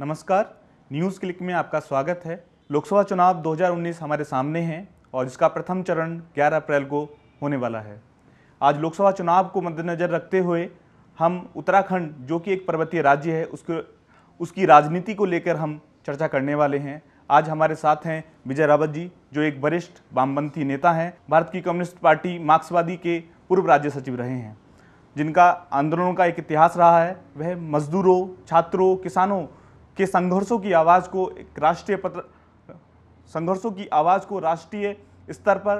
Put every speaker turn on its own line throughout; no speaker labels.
नमस्कार news click में आपका स्वागत है लोकसभा चुनाव 2019 हमारे सामने हैं और इसका प्रथम चरण 11 अप्रैल को होने वाला है आज लोकसभा चुनाव को मद्देनज़र रखते हुए हम उत्तराखंड जो कि एक पर्वतीय राज्य है उसके उसकी राजनीति को लेकर हम चर्चा करने वाले हैं आज हमारे साथ हैं विजय रावत जी जो एक वरिष्ठ वामपंथी नेता हैं भारत की कम्युनिस्ट पार्टी मार्क्सवादी के पूर्व राज्य सचिव रहे हैं जिनका आंदोलनों का एक इतिहास रहा है वह मजदूरों छात्रों किसानों के संघर्षों की आवाज़ को एक राष्ट्रीय पत्र संघर्षों की आवाज़ को राष्ट्रीय स्तर पर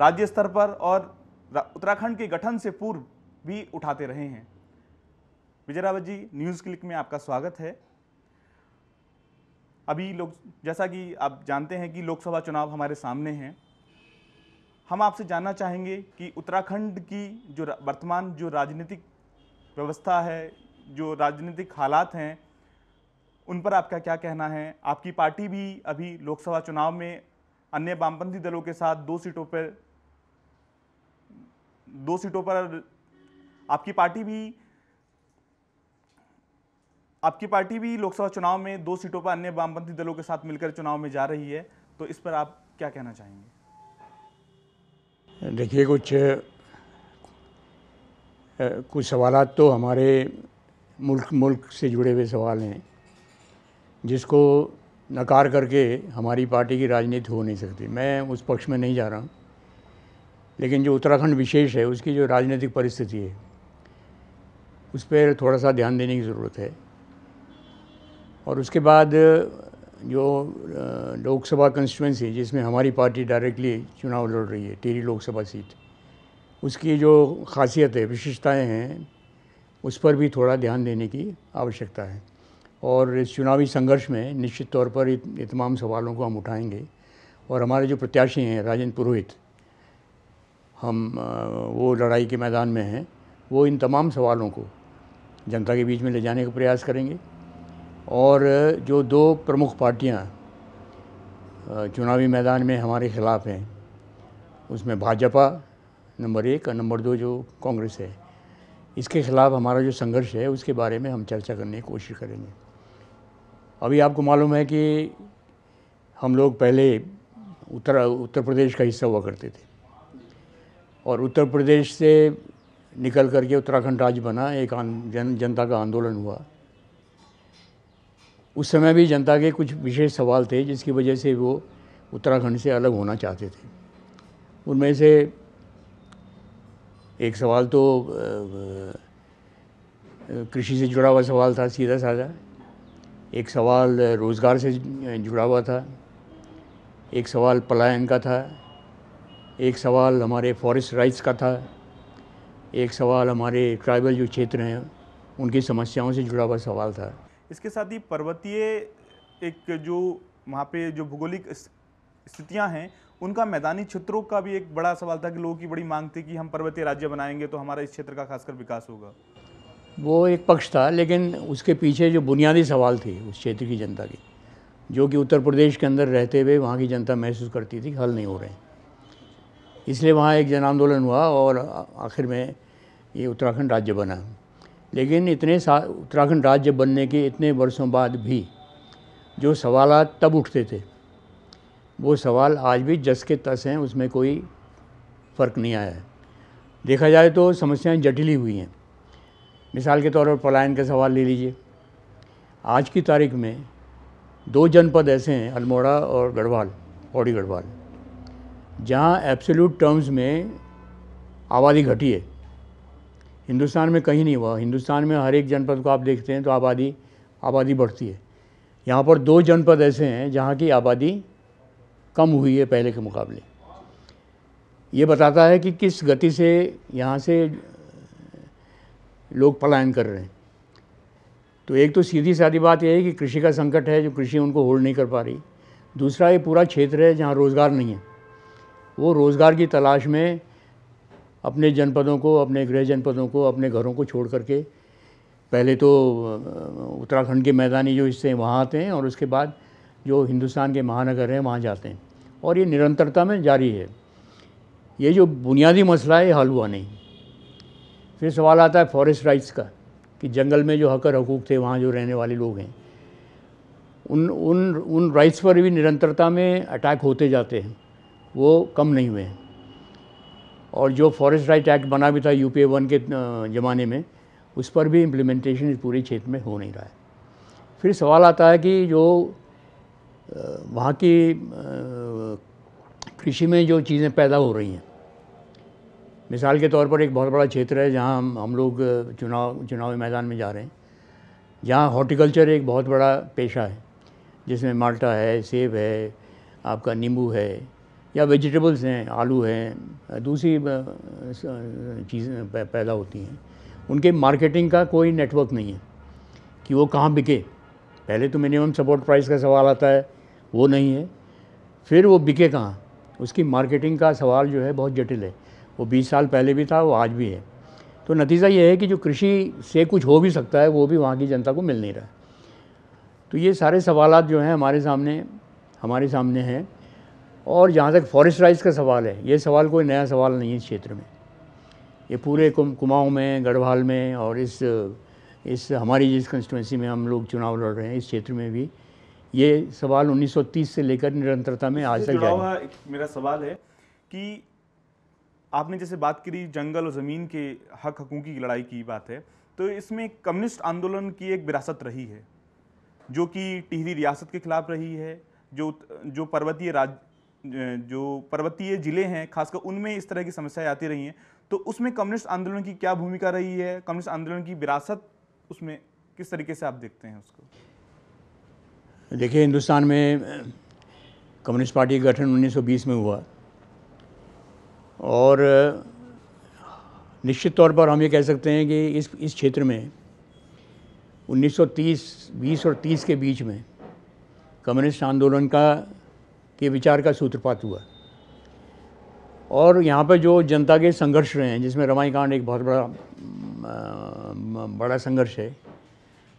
राज्य स्तर पर और उत्तराखंड के गठन से पूर्व भी उठाते रहे हैं विजय रावत जी न्यूज़ क्लिक में आपका स्वागत है अभी लोग जैसा कि आप जानते हैं कि लोकसभा चुनाव हमारे सामने हैं हम आपसे जानना चाहेंगे कि उत्तराखंड की जो वर्तमान जो राजनीतिक व्यवस्था है जो राजनीतिक हालात हैं उन पर आपका क्या कहना है आपकी पार्टी भी अभी लोकसभा चुनाव में अन्य वामपंथी दलों के साथ दो सीटों पर दो सीटों पर आपकी पार्टी भी आपकी पार्टी भी लोकसभा चुनाव में दो सीटों पर अन्य वामपंथी दलों के साथ मिलकर चुनाव में जा रही है तो इस पर आप क्या कहना चाहेंगे
देखिए कुछ कुछ सवाल तो हमारे मुल्क मुल्क से जुड़े हुए सवाल हैं जिसको नकार करके हमारी पार्टी की राजनीति हो नहीं सकती मैं उस पक्ष में नहीं जा रहा लेकिन जो उत्तराखंड विशेष है उसकी जो राजनीतिक परिस्थिति है उस पर थोड़ा सा ध्यान देने की ज़रूरत है और उसके बाद जो लोकसभा कंस्टिट्यूंसी जिसमें हमारी पार्टी डायरेक्टली चुनाव लड़ रही है टिहरी लोकसभा सीट उसकी जो खासियत है विशेषताएं हैं उस पर भी थोड़ा ध्यान देने की आवश्यकता है और इस चुनावी संघर्ष में निश्चित तौर पर ये तमाम सवालों को हम उठाएंगे और हमारे जो प्रत्याशी हैं राजेंद्र पुरोहित हम वो लड़ाई के मैदान में हैं वो इन तमाम सवालों को जनता के बीच में ले जाने का प्रयास करेंगे और जो दो प्रमुख पार्टियां चुनावी मैदान में हमारे ख़िलाफ़ हैं उसमें भाजपा नंबर एक और नंबर दो जो कांग्रेस है इसके ख़िलाफ़ हमारा जो संघर्ष है उसके बारे में हम चर्चा करने की कोशिश करेंगे अभी आपको मालूम है कि हम लोग पहले उत्तर उत्तर प्रदेश का हिस्सा हुआ करते थे और उत्तर प्रदेश से निकल करके उत्तराखंड राज्य बना एक जन जनता का आंदोलन हुआ उस समय भी जनता के कुछ विशेष सवाल थे जिसकी वजह से वो उत्तराखंड से अलग होना चाहते थे उनमें से एक सवाल तो कृषि से जुड़ा हुआ सवाल था सीधा साधा एक सवाल रोज़गार से जुड़ा हुआ था एक सवाल पलायन का था एक सवाल हमारे फॉरेस्ट राइट्स का था एक सवाल हमारे ट्राइबल जो क्षेत्र हैं उनकी समस्याओं से जुड़ा हुआ सवाल था
इसके साथ ही पर्वतीय एक जो वहाँ पे जो भूगोलिक स्थितियाँ हैं उनका मैदानी क्षेत्रों का भी एक बड़ा सवाल था कि लोगों की बड़ी मांग थी कि हम पर्वतीय राज्य बनाएंगे तो हमारा इस क्षेत्र का खासकर विकास होगा
वो एक पक्ष था लेकिन उसके पीछे जो बुनियादी सवाल थे उस क्षेत्र की जनता की जो कि उत्तर प्रदेश के अंदर रहते हुए वहाँ की जनता महसूस करती थी हल नहीं हो रहे इसलिए वहाँ एक जन आंदोलन हुआ और आखिर में ये उत्तराखंड राज्य बना लेकिन इतने सा उत्तराखंड राज्य बनने के इतने वर्षों बाद भी जो सवाल तब उठते थे वो सवाल आज भी जस के तस हैं उसमें कोई फ़र्क नहीं आया है देखा जाए तो समस्याएं जटिली हुई हैं मिसाल के तौर पर पलायन का सवाल ले लीजिए आज की तारीख में दो जनपद ऐसे हैं अल्मोड़ा और गढ़वाल पौड़ी गढ़वाल जहाँ एब्सोल्यूट टर्म्स में आबादी घटी है हिंदुस्तान में कहीं नहीं हुआ हिंदुस्तान में हर एक जनपद को आप देखते हैं तो आबादी आबादी बढ़ती है यहाँ पर दो जनपद ऐसे हैं जहाँ की आबादी कम हुई है पहले के मुकाबले ये बताता है कि किस गति से यहाँ से लोग पलायन कर रहे हैं तो एक तो सीधी सादी बात यह है कि कृषि का संकट है जो कृषि उनको होल्ड नहीं कर पा रही दूसरा ये पूरा क्षेत्र है जहाँ रोज़गार नहीं है वो रोज़गार की तलाश में अपने जनपदों को अपने गृह जनपदों को अपने घरों को छोड़ करके पहले तो उत्तराखंड के मैदानी जो हिस्से हैं वहाँ आते हैं और उसके बाद जो हिंदुस्तान के महानगर हैं वहाँ जाते हैं और ये निरंतरता में जारी है ये जो बुनियादी मसला है हल हुआ नहीं फिर सवाल आता है फॉरेस्ट राइट्स का कि जंगल में जो हकर हकूक थे वहाँ जो रहने वाले लोग हैं उन उन उन राइट्स पर भी निरंतरता में अटैक होते जाते हैं वो कम नहीं हुए हैं और जो फॉरेस्ट राइट एक्ट बना भी था यू पी ए वन के ज़माने में उस पर भी इम्प्लीमेंटेशन इस पूरे क्षेत्र में हो नहीं रहा है फिर सवाल आता है कि जो वहाँ की कृषि में जो चीज़ें पैदा हो रही हैं मिसाल के तौर पर एक बहुत बड़ा क्षेत्र है जहाँ हम हम लोग चुनाव चुनावी मैदान में जा रहे हैं जहाँ हॉर्टिकल्चर एक बहुत बड़ा पेशा है जिसमें माल्टा है सेब है आपका नींबू है या वेजिटेबल्स हैं आलू हैं दूसरी चीज़ें पैदा होती हैं उनके मार्केटिंग का कोई नेटवर्क नहीं है कि वो कहाँ बिके पहले तो मिनिमम सपोर्ट प्राइस का सवाल आता है वो नहीं है फिर वो बिके कहाँ उसकी मार्केटिंग का सवाल जो है बहुत जटिल है वो बीस साल पहले भी था वो आज भी है तो नतीजा ये है कि जो कृषि से कुछ हो भी सकता है वो भी वहाँ की जनता को मिल नहीं रहा तो ये सारे सवाल जो हैं हमारे सामने हमारे सामने हैं और जहाँ तक फॉरेस्ट राइज का सवाल है ये सवाल कोई नया सवाल नहीं है इस क्षेत्र में ये पूरे कुम कुमाऊँ में गढ़वाल में और इस इस हमारी जिस कंस्टिट्यूंसी में हम लोग चुनाव लड़ रहे हैं इस क्षेत्र में भी ये सवाल 1930 से लेकर निरंतरता में आज तक
मेरा सवाल है कि आपने जैसे बात करी जंगल और ज़मीन के हक हकों की लड़ाई की बात है तो इसमें कम्युनिस्ट आंदोलन की एक विरासत रही है जो कि टिहरी रियासत के खिलाफ रही है जो जो पर्वतीय राज जो पर्वतीय ज़िले हैं खासकर उनमें इस तरह की समस्याएं आती रही हैं तो उसमें कम्युनिस्ट आंदोलन की क्या भूमिका रही है कम्युनिस्ट आंदोलन की विरासत उसमें किस तरीके से आप देखते हैं उसको
देखिए हिंदुस्तान में कम्युनिस्ट पार्टी का गठन 1920 में हुआ और निश्चित तौर पर हम ये कह सकते हैं कि इस इस क्षेत्र में 1930 20 और 30 के बीच में कम्युनिस्ट आंदोलन का के विचार का सूत्रपात हुआ और यहाँ पर जो जनता के संघर्ष रहे हैं जिसमें रमाई कांड एक बहुत बड़ा बड़ा संघर्ष है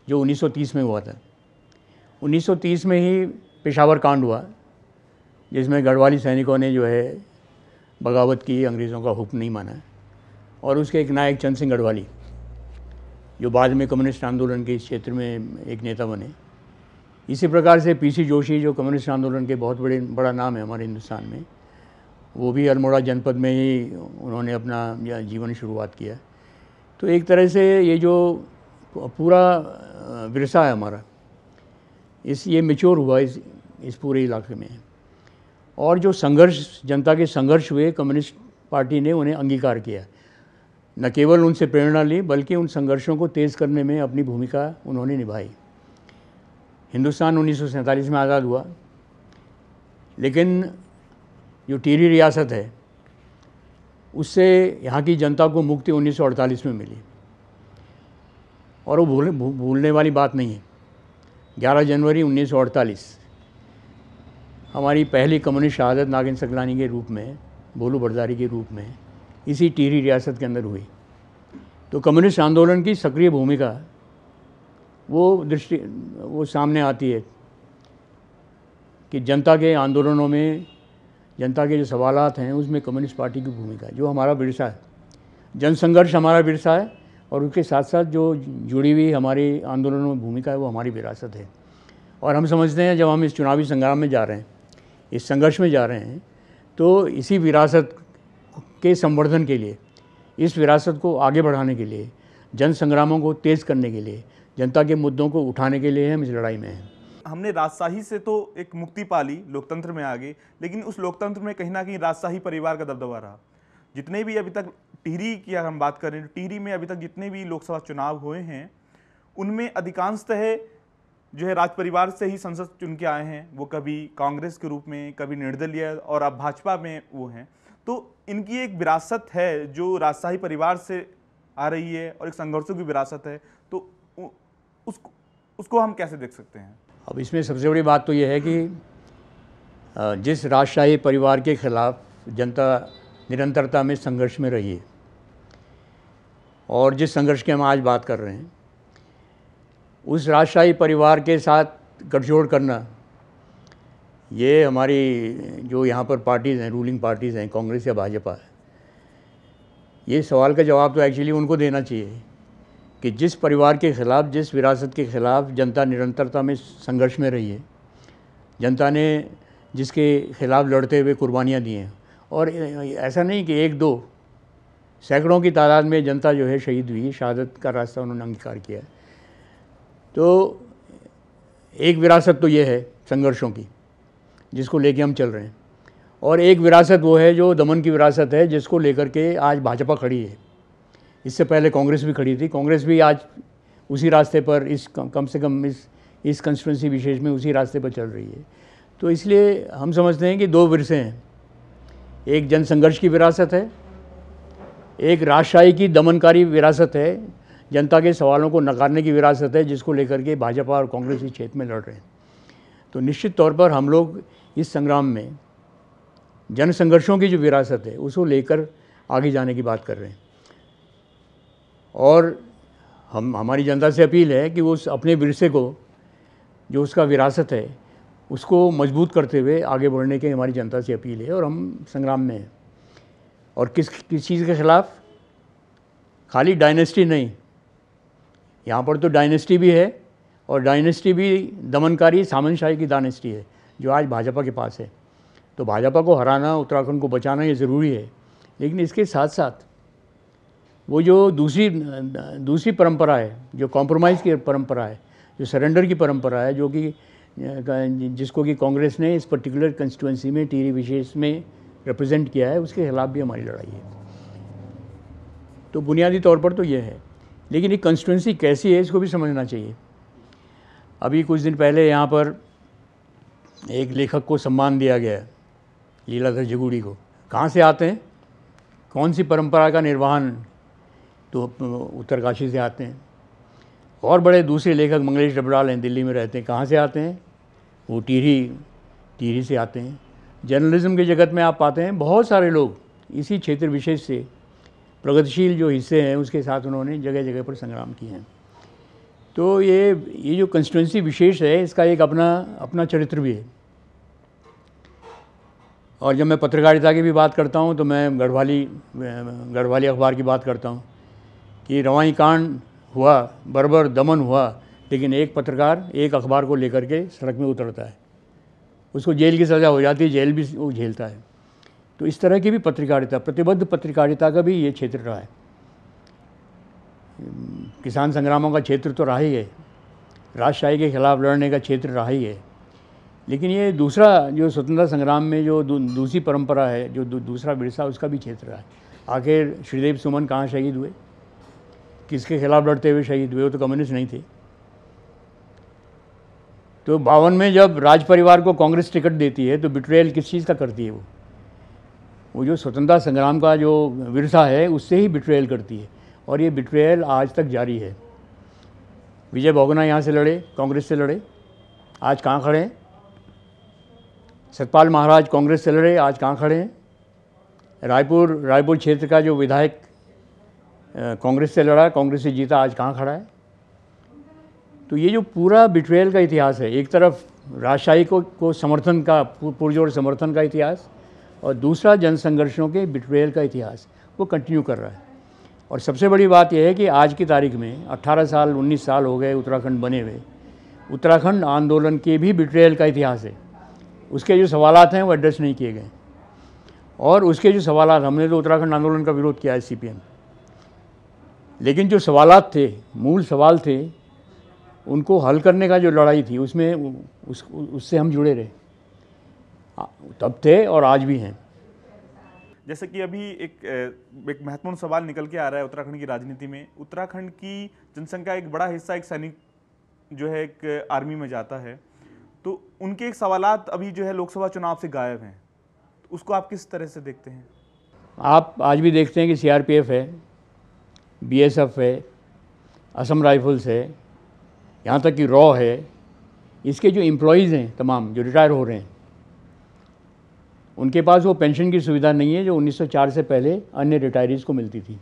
जो 1930 में हुआ था 1930 में ही पेशावर कांड हुआ जिसमें गढ़वाली सैनिकों ने जो है बगावत की अंग्रेज़ों का हुक्म नहीं माना है और उसके एक नायक चंद सिंह गढ़वाली जो बाद में कम्युनिस्ट आंदोलन के इस क्षेत्र में एक नेता बने इसी प्रकार से पीसी जोशी जो कम्युनिस्ट आंदोलन के बहुत बड़े बड़ा नाम है हमारे हिंदुस्तान में वो भी अल्मोड़ा जनपद में ही उन्होंने अपना जीवन शुरुआत किया तो एक तरह से ये जो पूरा विरसा है हमारा इस ये मेच्योर हुआ इस इस पूरे इलाके में और जो संघर्ष जनता के संघर्ष हुए कम्युनिस्ट पार्टी ने उन्हें अंगीकार किया न केवल उनसे प्रेरणा ली बल्कि उन संघर्षों को तेज़ करने में अपनी भूमिका उन्होंने निभाई हिंदुस्तान उन्नीस में आज़ाद हुआ लेकिन जो टीरी रियासत है उससे यहाँ की जनता को मुक्ति 1948 में मिली और वो भूलने वाली बात नहीं है 11 जनवरी 1948 हमारी पहली कम्युनिस्ट शहादत नागिन सकलानी के रूप में भोलू भटजारी के रूप में इसी टीरी रियासत के अंदर हुई तो कम्युनिस्ट आंदोलन की सक्रिय भूमिका वो दृष्टि वो सामने आती है कि जनता के आंदोलनों में जनता के जो सवालत हैं उसमें कम्युनिस्ट पार्टी की भूमिका जो हमारा विरसा है जनसंघर्ष हमारा विरसा है और उसके साथ साथ जो जुड़ी हुई हमारे आंदोलनों में भूमिका है वो हमारी विरासत है और हम समझते हैं जब हम इस चुनावी संग्राम में जा रहे हैं इस संघर्ष में जा रहे हैं तो इसी विरासत के संवर्धन के लिए इस विरासत को आगे बढ़ाने के लिए जन संग्रामों को तेज़ करने के लिए जनता के मुद्दों को उठाने के लिए हम इस लड़ाई में हैं
हमने राजशाही से तो एक मुक्ति पाली लोकतंत्र में आगे लेकिन उस लोकतंत्र में कहीं ना कहीं राजशाही परिवार का दबदबा रहा जितने भी अभी तक टिहरी की अगर हम बात करें टिहरी में अभी तक जितने भी लोकसभा चुनाव हुए हैं उनमें अधिकांशतः जो है राज परिवार से ही संसद चुन के आए हैं वो कभी कांग्रेस के रूप में कभी निर्दलीय और अब भाजपा में वो हैं तो इनकी एक विरासत है जो राजशाही परिवार से आ रही है और एक संघर्षों की विरासत है तो उसको उसको हम कैसे देख सकते हैं
अब इसमें सबसे बड़ी बात तो ये है कि जिस राजशाही परिवार के खिलाफ जनता निरंतरता में संघर्ष में रही है और जिस संघर्ष की हम आज बात कर रहे हैं उस राजशाही परिवार के साथ गठजोड़ करना ये हमारी जो यहाँ पर पार्टीज़ हैं रूलिंग पार्टीज़ हैं कांग्रेस या भाजपा ये सवाल का जवाब तो एक्चुअली उनको देना चाहिए कि जिस परिवार के ख़िलाफ़ जिस विरासत के ख़िलाफ़ जनता निरंतरता में संघर्ष में रही है जनता ने जिसके ख़िलाफ़ लड़ते हुए कुर्बानियाँ दी हैं और ऐसा नहीं कि एक दो सैकड़ों की तादाद में जनता जो है शहीद हुई शहादत का रास्ता उन्होंने अंगीकार किया है तो एक विरासत तो ये है संघर्षों की जिसको लेके हम चल रहे हैं और एक विरासत वो है जो दमन की विरासत है जिसको लेकर के आज भाजपा खड़ी है इससे पहले कांग्रेस भी खड़ी थी कांग्रेस भी आज उसी रास्ते पर इस कम से कम इस इस कंस्टिट्यूंसी विशेष में उसी रास्ते पर चल रही है तो इसलिए हम समझते हैं कि दो विरसे हैं एक जनसंघर्ष की विरासत है एक राजशाही की दमनकारी विरासत है जनता के सवालों को नकारने की विरासत है जिसको लेकर के भाजपा और कांग्रेस इस क्षेत्र में लड़ रहे हैं तो निश्चित तौर पर हम लोग इस संग्राम में जन संघर्षों की जो विरासत है उसको लेकर आगे जाने की बात कर रहे हैं और हम हमारी जनता से अपील है कि वो उस अपने विरसे को जो उसका विरासत है उसको मजबूत करते हुए आगे बढ़ने की हमारी जनता से अपील है और हम संग्राम में हैं और किस किस चीज़ के ख़िलाफ़ खाली डायनेस्टी नहीं यहाँ पर तो डायनेस्टी भी है और डायनेस्टी भी दमनकारी सामन शाही की डायनेस्टी है जो आज भाजपा के पास है तो भाजपा को हराना उत्तराखंड को बचाना ये ज़रूरी है लेकिन इसके साथ साथ वो जो दूसरी दूसरी परंपरा है जो कॉम्प्रोमाइज़ की परंपरा है जो सरेंडर की परंपरा है जो कि जिसको कि कांग्रेस ने इस पर्टिकुलर कंस्टिट्यूंसी में टीरी विशेष में रिप्रेजेंट किया है उसके खिलाफ भी हमारी लड़ाई है तो बुनियादी तौर पर तो ये है लेकिन ये कंस्टिट्यूंसी कैसी है इसको भी समझना चाहिए अभी कुछ दिन पहले यहाँ पर एक लेखक को सम्मान दिया गया है लीलाधर जगूड़ी को कहाँ से आते हैं कौन सी परंपरा का निर्वहन तो उत्तरकाशी से आते हैं और बड़े दूसरे लेखक मंगलेश डबराल हैं दिल्ली में रहते हैं कहाँ से आते हैं वो टीरी टीरी से आते हैं जर्नलिज़्म के जगत में आप पाते हैं बहुत सारे लोग इसी क्षेत्र विशेष से प्रगतिशील जो हिस्से हैं उसके साथ उन्होंने जगह जगह पर संग्राम किए हैं तो ये ये जो कंस्टिट्यूंसी विशेष है इसका एक अपना अपना चरित्र भी है और जब मैं पत्रकारिता की भी बात करता हूँ तो मैं गढ़वाली गढ़वाली अखबार की बात करता हूँ कि रवाई कांड हुआ बरबर दमन हुआ लेकिन एक पत्रकार एक अखबार को लेकर के सड़क में उतरता है उसको जेल की सज़ा हो जाती है जेल भी वो झेलता है तो इस तरह की भी पत्रकारिता प्रतिबद्ध पत्रकारिता का भी ये क्षेत्र रहा है किसान संग्रामों का क्षेत्र तो रहा ही है राजशाही के खिलाफ लड़ने का क्षेत्र रहा ही है लेकिन ये दूसरा जो स्वतंत्रता संग्राम में जो दूसरी परंपरा है जो दू, दूसरा विरसा उसका भी क्षेत्र रहा है आखिर श्रीदेव सुमन कहाँ शहीद हुए किसके खिलाफ लड़ते हुए शहीद हुए वो तो कम्युनिस्ट नहीं थे तो बावन में जब राज परिवार को कांग्रेस टिकट देती है तो बिट्रेल किस चीज़ का करती है वो वो जो स्वतंत्रता संग्राम का जो विरसा है उससे ही बिट्रेयल करती है और ये बिट्रेयल आज तक जारी है विजय बहुगुना यहाँ से लड़े कांग्रेस से लड़े आज कहाँ खड़े हैं सतपाल महाराज कांग्रेस से लड़े आज कहाँ खड़े हैं रायपुर रायपुर क्षेत्र का जो विधायक कांग्रेस से लड़ा कांग्रेस से जीता आज कहाँ खड़ा है तो ये जो पूरा बिट्रेयल का इतिहास है एक तरफ राजशाही को को समर्थन का पुरजोर समर्थन का इतिहास और दूसरा जनसंघर्षों के बिट्रेल का इतिहास वो कंटिन्यू कर रहा है और सबसे बड़ी बात यह है कि आज की तारीख में 18 साल 19 साल हो गए उत्तराखंड बने हुए उत्तराखंड आंदोलन के भी बिट्रेल का इतिहास है उसके जो सवाल हैं वो एड्रेस नहीं किए गए और उसके जो सवाल हमने तो उत्तराखंड आंदोलन का विरोध किया है सी लेकिन जो सवाल थे मूल सवाल थे उनको हल करने का जो लड़ाई थी उसमें उस उससे हम जुड़े रहे तब थे और आज भी हैं
जैसे कि अभी एक एक महत्वपूर्ण सवाल निकल के आ रहा है उत्तराखंड की राजनीति में उत्तराखंड की जनसंख्या एक बड़ा हिस्सा एक सैनिक जो है एक आर्मी में जाता है तो उनके एक सवालत अभी जो है लोकसभा चुनाव से गायब हैं तो उसको आप किस तरह से देखते हैं
आप आज भी देखते हैं कि सी है बी है असम राइफल्स है यहाँ तक कि रॉ है इसके जो एम्प्लॉयज़ हैं तमाम जो रिटायर हो रहे हैं उनके पास वो पेंशन की सुविधा नहीं है जो 1904 से पहले अन्य रिटायरीज को मिलती थी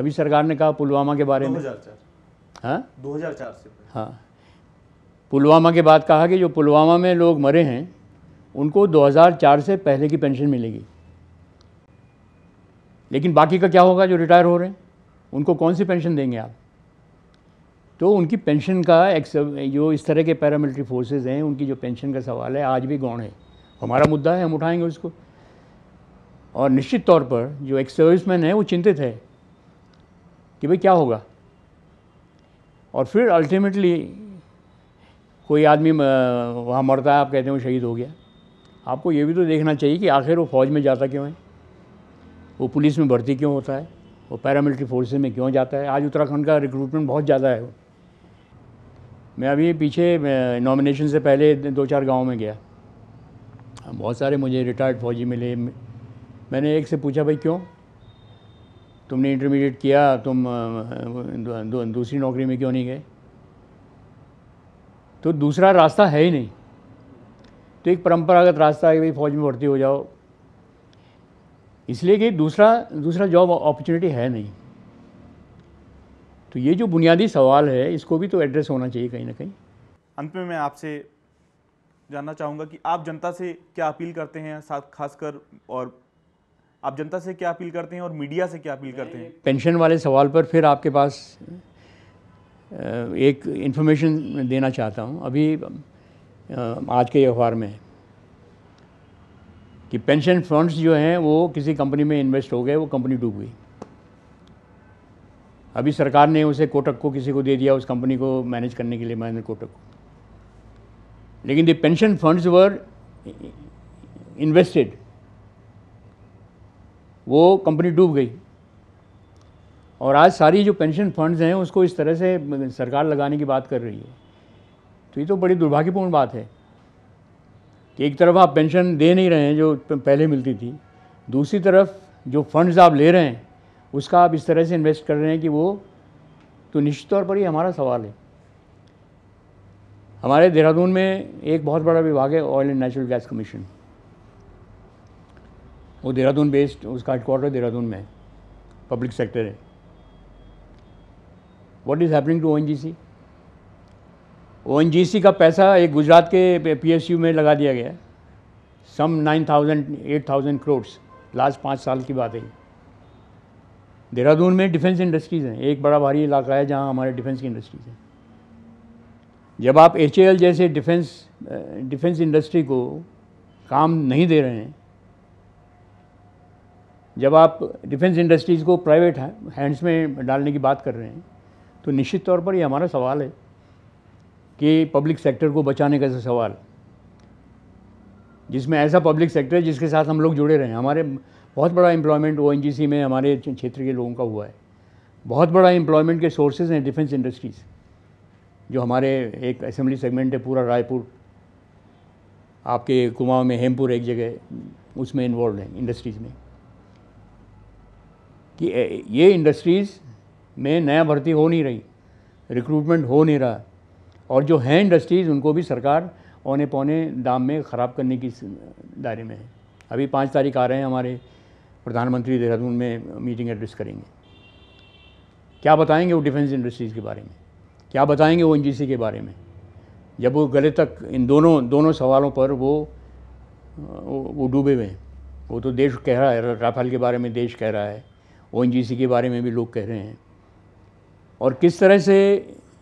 अभी सरकार ने कहा पुलवामा के बारे 2004. में हाँ
2004 से
हाँ पुलवामा के बाद कहा कि जो पुलवामा में लोग मरे हैं उनको 2004 से पहले की पेंशन मिलेगी लेकिन बाकी का क्या होगा जो रिटायर हो रहे हैं उनको कौन सी पेंशन देंगे आप तो उनकी पेंशन का एक जो इस तरह के पैरामिलिट्री फोर्सेज हैं उनकी जो पेंशन का सवाल है आज भी गौण है हमारा मुद्दा है हम उठाएंगे उसको और निश्चित तौर पर जो एक सर्विसमैन है वो चिंतित है कि भाई क्या होगा और फिर अल्टीमेटली कोई आदमी वहाँ मरता है आप कहते हैं वो शहीद हो गया आपको ये भी तो देखना चाहिए कि आखिर वो फौज में जाता क्यों है वो पुलिस में भर्ती क्यों होता है वो पैरामिलिट्री फोर्सेज में क्यों जाता है आज उत्तराखंड का रिक्रूटमेंट बहुत ज़्यादा है मैं अभी पीछे नॉमिनेशन से पहले दो चार गाँव में गया हाँ, बहुत सारे मुझे रिटायर्ड फ़ौजी मिले मैंने एक से पूछा भाई क्यों तुमने इंटरमीडिएट किया तुम दूसरी नौकरी में क्यों नहीं गए तो दूसरा रास्ता है ही नहीं तो एक परंपरागत रास्ता है कि भाई फौज में भर्ती हो जाओ इसलिए कि दूसरा दूसरा जॉब अपॉर्चुनिटी है नहीं तो ये जो बुनियादी सवाल है इसको भी तो एड्रेस होना चाहिए कहीं ना कहीं
अंत में मैं आपसे जानना चाहूँगा कि आप जनता से क्या अपील करते हैं साथ खासकर और आप जनता से क्या अपील करते हैं और मीडिया से क्या अपील करते हैं
पेंशन वाले सवाल पर फिर आपके पास एक इन्फॉर्मेशन देना चाहता हूं अभी आज के अखबार में कि पेंशन फंड्स जो हैं वो किसी कंपनी में इन्वेस्ट हो गए वो कंपनी डूब गई अभी सरकार ने उसे कोटक को किसी को दे दिया उस कंपनी को मैनेज करने के लिए मैंने कोटक को लेकिन the pension funds were invested वो कंपनी डूब गई और आज सारी जो पेंशन फंड्स हैं उसको इस तरह से सरकार लगाने की बात कर रही है तो ये तो बड़ी दुर्भाग्यपूर्ण बात है कि एक तरफ आप पेंशन दे नहीं रहे हैं जो पहले मिलती थी दूसरी तरफ जो फंड्स आप ले रहे हैं उसका आप इस तरह से इन्वेस्ट कर रहे हैं कि वो तो निश्चित तौर पर ये हमारा सवाल है हमारे देहरादून में एक बहुत बड़ा विभाग है oil and natural gas commission वो देहरादून बेस्ड उसका हेडक्वार्टर देहरादून में है पब्लिक सेक्टर है what is happening to O N G C O N G C का पैसा एक गुजरात के पी एस यू में लगा दिया गया है some nine thousand eight thousand crores last पाँच साल की बात है देहरादून में डिफेंस इंडस्ट्रीज़ हैं एक बड़ा भारी इलाका है जहाँ हमारे डिफेंस की इंडस्ट्रीज़ हैं जब आप एच जैसे डिफेंस डिफेंस इंडस्ट्री को काम नहीं दे रहे हैं जब आप डिफेंस इंडस्ट्रीज़ को प्राइवेट हैंड्स में डालने की बात कर रहे हैं तो निश्चित तौर पर ये हमारा सवाल है कि पब्लिक सेक्टर को बचाने का सवाल जिसमें ऐसा पब्लिक सेक्टर है जिसके साथ हम लोग जुड़े रहे हैं हमारे बहुत बड़ा एम्प्लॉयमेंट ओ में हमारे क्षेत्र के लोगों का हुआ है बहुत बड़ा एम्प्लॉयमेंट के सोर्सेज हैं डिफेंस इंडस्ट्रीज़ जो हमारे एक असेंबली सेगमेंट है पूरा रायपुर आपके कुमाऊँ में हेमपुर एक जगह उसमें इन्वॉल्व है इंडस्ट्रीज़ में कि ये इंडस्ट्रीज़ में नया भर्ती हो नहीं रही रिक्रूटमेंट हो नहीं रहा और जो हैं इंडस्ट्रीज़ उनको भी सरकार औने पौने दाम में ख़राब करने की दायरे में है अभी पाँच तारीख आ रहे हैं हमारे प्रधानमंत्री देहरादून में मीटिंग एड्रेस करेंगे क्या बताएंगे वो डिफेंस इंडस्ट्रीज़ के बारे में क्या बताएंगे वो एन के बारे में जब वो गले तक इन दोनों दोनों सवालों पर वो वो डूबे हुए हैं वो तो देश कह रहा है राफेल के बारे में देश कह रहा है ओ के बारे में भी लोग कह रहे हैं और किस तरह से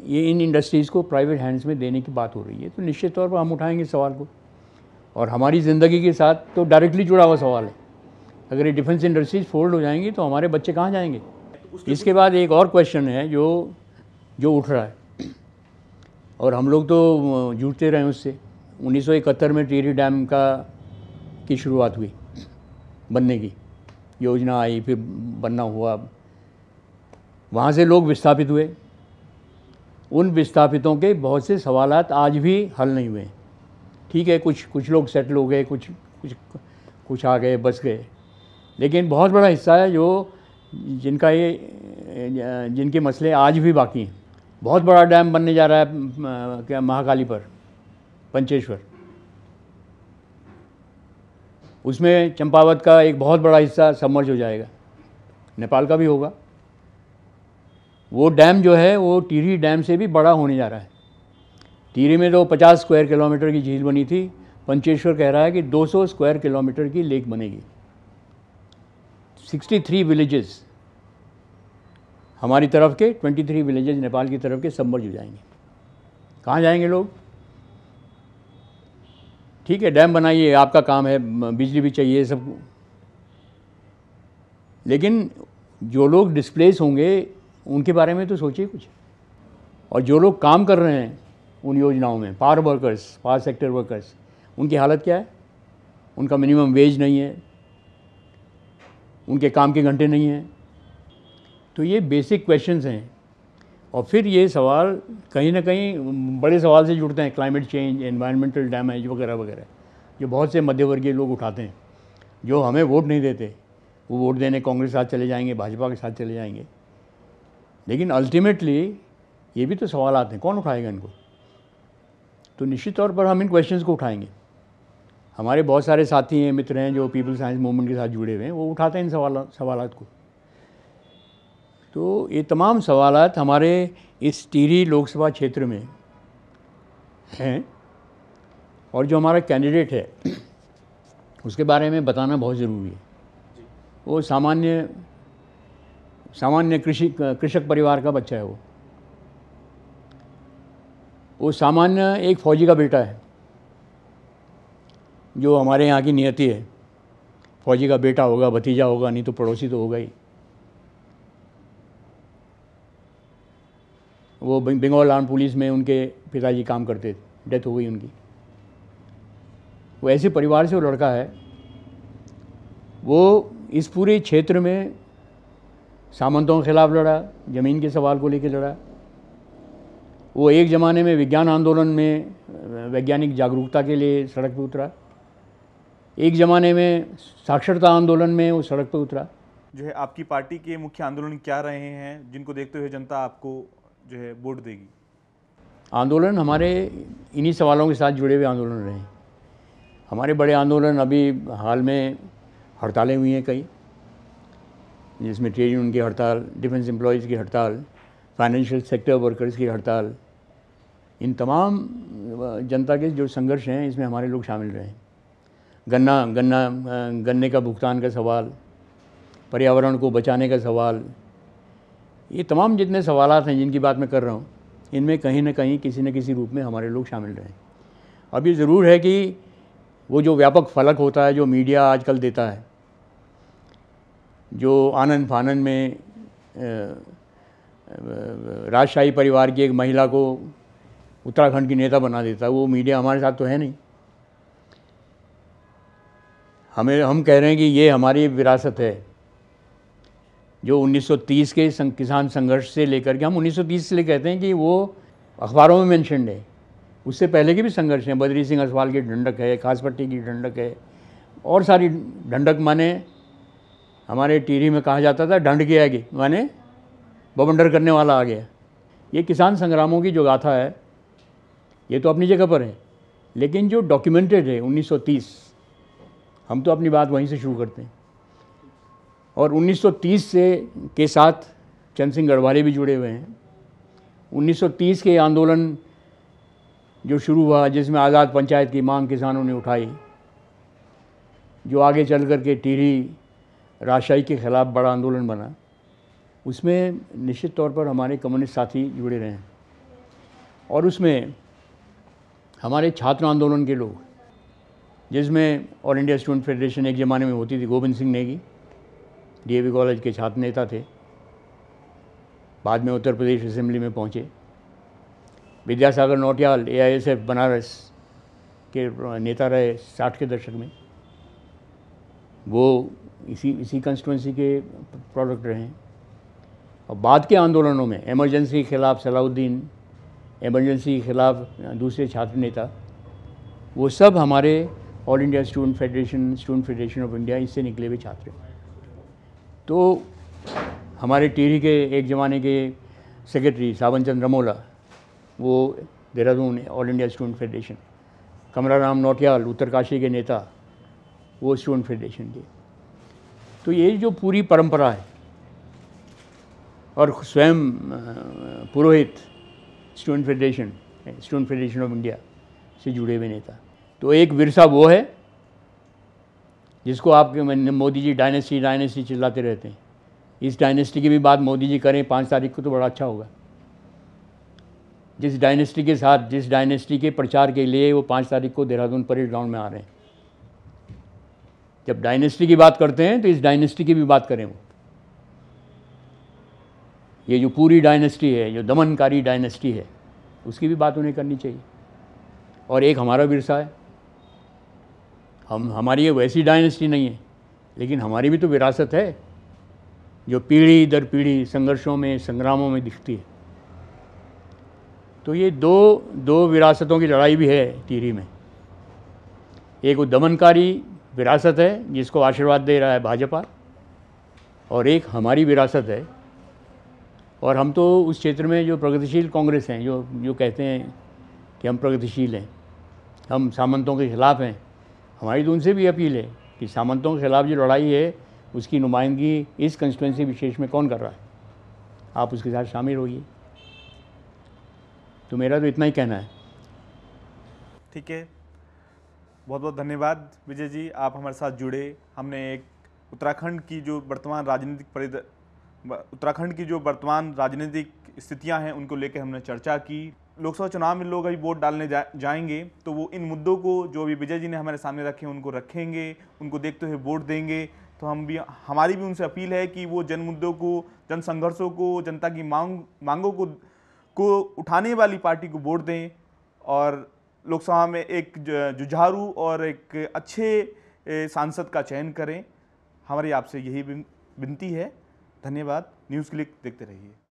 ये इन इंडस्ट्रीज़ को प्राइवेट हैंड्स में देने की बात हो रही है तो निश्चित तौर पर हम उठाएंगे सवाल को और हमारी ज़िंदगी के साथ तो डायरेक्टली जुड़ा हुआ सवाल है अगर ये डिफेंस इंडस्ट्रीज़ फोल्ड हो जाएंगी तो हमारे बच्चे कहाँ जाएंगे इसके बाद एक और क्वेश्चन है जो जो उठ रहा है और हम लोग तो जुड़ते रहे उससे उन्नीस में टेरी डैम का की शुरुआत हुई बनने की योजना आई फिर बनना हुआ वहाँ से लोग विस्थापित हुए उन विस्थापितों के बहुत से सवाल आज भी हल नहीं हुए ठीक है कुछ कुछ लोग सेटल हो गए कुछ कुछ कुछ आ गए बस गए लेकिन बहुत बड़ा हिस्सा है जो जिनका ये जिनके मसले आज भी बाकी हैं बहुत बड़ा डैम बनने जा रहा है क्या महाकाली पर पंचेश्वर उसमें चंपावत का एक बहुत बड़ा हिस्सा सबमर्ज हो जाएगा नेपाल का भी होगा वो डैम जो है वो टीरी डैम से भी बड़ा होने जा रहा है टीरी में तो 50 स्क्वायर किलोमीटर की झील बनी थी पंचेश्वर कह रहा है कि 200 स्क्वायर किलोमीटर की लेक बनेगी 63 विलेजेस हमारी तरफ के 23 थ्री विलेजेज नेपाल की तरफ के सब मर्ज हो जाएंगे कहाँ जाएंगे लोग ठीक है डैम बनाइए आपका काम है बिजली भी चाहिए सब लेकिन जो लोग डिस्प्लेस होंगे उनके बारे में तो सोचिए कुछ और जो लोग काम कर रहे हैं उन योजनाओं में power workers power sector workers उनकी हालत क्या है उनका मिनिमम वेज नहीं है उनके काम के घंटे नहीं हैं तो ये बेसिक क्वेश्चंस हैं और फिर ये सवाल कहीं ना कहीं बड़े सवाल से जुड़ते हैं क्लाइमेट चेंज एनवायरमेंटल डैमेज वगैरह वगैरह जो बहुत से मध्यवर्गीय लोग उठाते हैं जो हमें वोट नहीं देते वो वोट देने कांग्रेस के साथ चले जाएंगे भाजपा के साथ चले जाएंगे लेकिन अल्टीमेटली ये भी तो सवाल आते हैं कौन उठाएगा इनको तो निश्चित तौर पर हम इन क्वेश्चंस को उठाएंगे हमारे बहुत सारे साथी हैं मित्र हैं जो पीपल साइंस मूवमेंट के साथ जुड़े हुए हैं वो उठाते हैं इन सवाल सवालत को तो ये तमाम सवाल हमारे इस टीरी लोकसभा क्षेत्र में हैं और जो हमारा कैंडिडेट है उसके बारे में बताना बहुत ज़रूरी है वो सामान्य सामान्य कृषि कृषक परिवार का बच्चा है वो वो सामान्य एक फौजी का बेटा है जो हमारे यहाँ की नियति है फौजी का बेटा होगा भतीजा होगा नहीं तो पड़ोसी तो होगा ही वो बंगाल आर्म पुलिस में उनके पिताजी काम करते थे डेथ हो गई उनकी वो ऐसे परिवार से वो लड़का है वो इस पूरे क्षेत्र में सामंतों के खिलाफ लड़ा ज़मीन के सवाल को लेकर लड़ा वो एक ज़माने में विज्ञान आंदोलन में वैज्ञानिक जागरूकता के लिए सड़क पर उतरा एक ज़माने में साक्षरता आंदोलन में वो सड़क पर उतरा
जो है आपकी पार्टी के मुख्य आंदोलन क्या रहे हैं जिनको देखते हुए जनता आपको जो है वोट देगी
आंदोलन हमारे इन्हीं सवालों के साथ जुड़े हुए आंदोलन रहे हमारे बड़े आंदोलन अभी हाल में हड़तालें हुई हैं कई जिसमें ट्रेड यूनियन की हड़ताल डिफेंस एम्प्लॉयज़ की हड़ताल फाइनेंशियल सेक्टर वर्कर्स की हड़ताल इन तमाम जनता के जो संघर्ष हैं इसमें हमारे लोग शामिल रहे हैं गन्ना गन्ना गन्ने का भुगतान का सवाल पर्यावरण को बचाने का सवाल ये तमाम जितने सवाल हैं जिनकी बात मैं कर रहा हूँ इनमें कहीं ना कहीं किसी न किसी रूप में हमारे लोग शामिल रहे अब ये ज़रूर है कि वो जो व्यापक फलक होता है जो मीडिया आजकल देता है जो आनंद फानंद में राजशाही परिवार की एक महिला को उत्तराखंड की नेता बना देता है वो मीडिया हमारे साथ तो है नहीं हमें हम कह रहे हैं कि ये हमारी विरासत है जो 1930 के संग, किसान संघर्ष से लेकर के हम 1930 से ले कहते हैं कि वो अखबारों में मैंशनड है उससे पहले के भी संघर्ष हैं बद्री सिंह असवाल की ढंडक है खासपट्टी की ढंडक है और सारी ढंडक माने हमारे टीरी में कहा जाता था ढंड के आगे माने बबंडर करने वाला आ गया ये किसान संग्रामों की जो गाथा है ये तो अपनी जगह पर है लेकिन जो डॉक्यूमेंटेड है 1930 हम तो अपनी बात वहीं से शुरू करते हैं और 1930 से के साथ चंद सिंह गढ़वाले भी जुड़े हुए हैं 1930 के आंदोलन जो शुरू हुआ जिसमें आज़ाद पंचायत की मांग किसानों ने उठाई जो आगे चल कर के टीरी राशाई के ख़िलाफ़ बड़ा आंदोलन बना उसमें निश्चित तौर पर हमारे कम्युनिस्ट साथी जुड़े रहे हैं और उसमें हमारे छात्र आंदोलन के लोग जिसमें ऑल इंडिया स्टूडेंट फेडरेशन एक ज़माने में होती थी गोविंद सिंह नेगी डीएवी कॉलेज के छात्र नेता थे बाद में उत्तर प्रदेश असेंबली में पहुंचे विद्यासागर नोटियाल एआईएसएफ बनारस के नेता रहे साठ के दशक में वो इसी इसी कंस्टिट्यूंसी के प्रोडक्ट रहे और बाद के आंदोलनों में एमरजेंसी के ख़िलाफ़ सलाउद्दीन एमरजेंसी के ख़िलाफ़ दूसरे छात्र नेता वो सब हमारे all India student federation student federation of India इससे निकले हुए छात्र हैं तो हमारे टीरी के एक ज़माने के सेक्रेटरी सावन चंद रमोला वो Dehradun all India student federation Kamla Ram Notiyal Uttarkashi के नेता वो स्टूडेंट फेडरेशन के तो ये जो पूरी परंपरा है और स्वयं पुरोहित student federation student federation of India से जुड़े हुए नेता तो एक विरसा वो है जिसको आप मोदी जी डायनेस्टी डायनेस्टी चिल्लाते रहते हैं इस डायनेस्टी की भी बात मोदी जी करें पाँच तारीख को तो बड़ा अच्छा होगा जिस डायनेस्टी के साथ जिस डायनेस्टी के प्रचार के लिए वो पाँच तारीख को देहरादून परेड ग्राउंड में आ रहे हैं जब डायनेस्टी की बात करते हैं तो इस डायनेस्टी की भी बात करें वो ये जो पूरी डायनेस्टी है जो दमनकारी डायनेस्टी है उसकी भी बात उन्हें करनी चाहिए और एक हमारा विरसा है हम हमारी ये वैसी डायनेस्टी नहीं है लेकिन हमारी भी तो विरासत है जो पीढ़ी दर पीढ़ी संघर्षों में संग्रामों में दिखती है तो ये दो दो विरासतों की लड़ाई भी है टीरी में एक वो दमनकारी विरासत है जिसको आशीर्वाद दे रहा है भाजपा और एक हमारी विरासत है और हम तो उस क्षेत्र में जो प्रगतिशील कांग्रेस हैं जो जो कहते हैं कि हम प्रगतिशील हैं हम सामंतों के खिलाफ़ हैं हमारी तो उनसे भी अपील है कि सामंतों के खिलाफ जो लड़ाई है उसकी नुमाइंदगी इस कंस्टिटेंसी विशेष में कौन कर रहा है आप उसके साथ शामिल होइए तो मेरा तो इतना ही कहना है
ठीक है बहुत बहुत धन्यवाद विजय जी आप हमारे साथ जुड़े हमने एक उत्तराखंड की जो वर्तमान राजनीतिक परिद उत्तराखंड की जो वर्तमान राजनीतिक स्थितियां हैं उनको लेकर हमने चर्चा की लोकसभा चुनाव में लोग अभी वोट डालने जा, जाएंगे तो वो इन मुद्दों को जो अभी विजय जी ने हमारे सामने रखे उनको रखेंगे उनको देखते हुए वोट देंगे तो हम भी हमारी भी उनसे अपील है कि वो जन मुद्दों को जन संघर्षों को जनता की मांग मांगों को को उठाने वाली पार्टी को वोट दें और लोकसभा में एक जुझारू और एक अच्छे सांसद का चयन करें हमारी आपसे यही विनती है धन्यवाद न्यूज़ क्लिक देखते रहिए